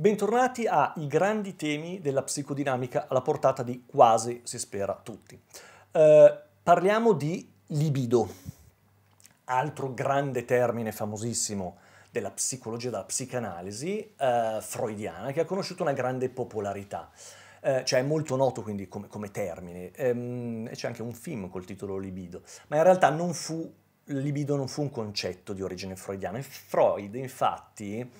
Bentornati a I grandi temi della psicodinamica alla portata di quasi, si spera, tutti. Eh, parliamo di libido, altro grande termine famosissimo della psicologia, della psicanalisi eh, freudiana, che ha conosciuto una grande popolarità. Eh, cioè è molto noto quindi come, come termine, ehm, e c'è anche un film col titolo Libido, ma in realtà non fu, libido non fu un concetto di origine freudiana. Freud, infatti,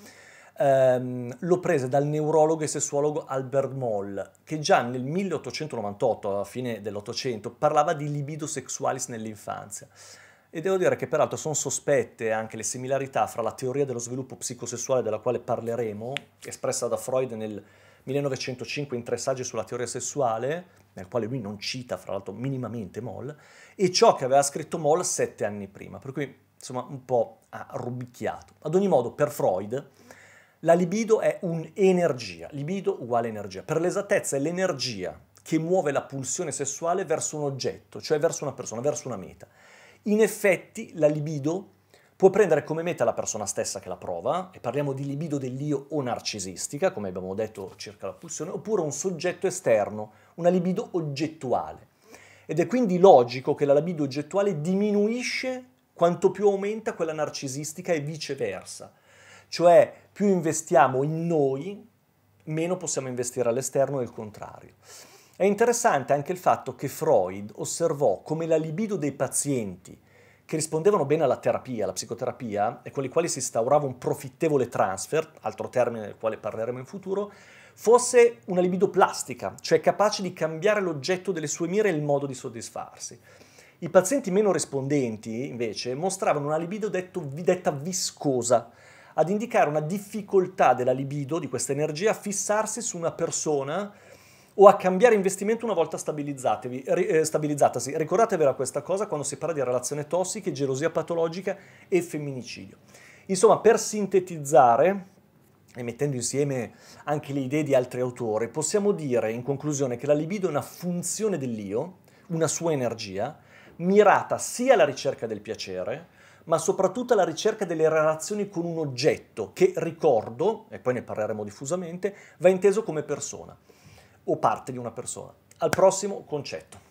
Um, lo prese dal neurologo e sessuologo Albert Moll, che già nel 1898, alla fine dell'Ottocento, parlava di libido sexualis nell'infanzia e devo dire che peraltro sono sospette anche le similarità fra la teoria dello sviluppo psicosessuale della quale parleremo, espressa da Freud nel 1905 in tre saggi sulla teoria sessuale, nel quale lui non cita fra l'altro minimamente Moll, e ciò che aveva scritto Moll sette anni prima, per cui insomma un po' ha rubicchiato. Ad ogni modo, per Freud, la libido è un'energia, libido uguale energia, per l'esattezza è l'energia che muove la pulsione sessuale verso un oggetto, cioè verso una persona, verso una meta in effetti la libido può prendere come meta la persona stessa che la prova, e parliamo di libido dell'io o narcisistica, come abbiamo detto circa la pulsione, oppure un soggetto esterno, una libido oggettuale. Ed è quindi logico che la libido oggettuale diminuisce quanto più aumenta quella narcisistica e viceversa. Cioè, più investiamo in noi, meno possiamo investire all'esterno e il contrario. È interessante anche il fatto che Freud osservò come la libido dei pazienti che rispondevano bene alla terapia, alla psicoterapia, e con i quali si instaurava un profittevole transfer, altro termine del quale parleremo in futuro, fosse una libido plastica, cioè capace di cambiare l'oggetto delle sue mire e il modo di soddisfarsi. I pazienti meno rispondenti, invece, mostravano una libido detto, detta viscosa, ad indicare una difficoltà della libido, di questa energia, a fissarsi su una persona o a cambiare investimento una volta stabilizzatevi, eh, stabilizzatasi. Ricordatevela questa cosa quando si parla di relazione tossica, gelosia patologica e femminicidio. Insomma, per sintetizzare e mettendo insieme anche le idee di altri autori, possiamo dire in conclusione che la libido è una funzione dell'io, una sua energia, mirata sia alla ricerca del piacere, ma soprattutto alla ricerca delle relazioni con un oggetto che, ricordo, e poi ne parleremo diffusamente, va inteso come persona o parte di una persona. Al prossimo concetto.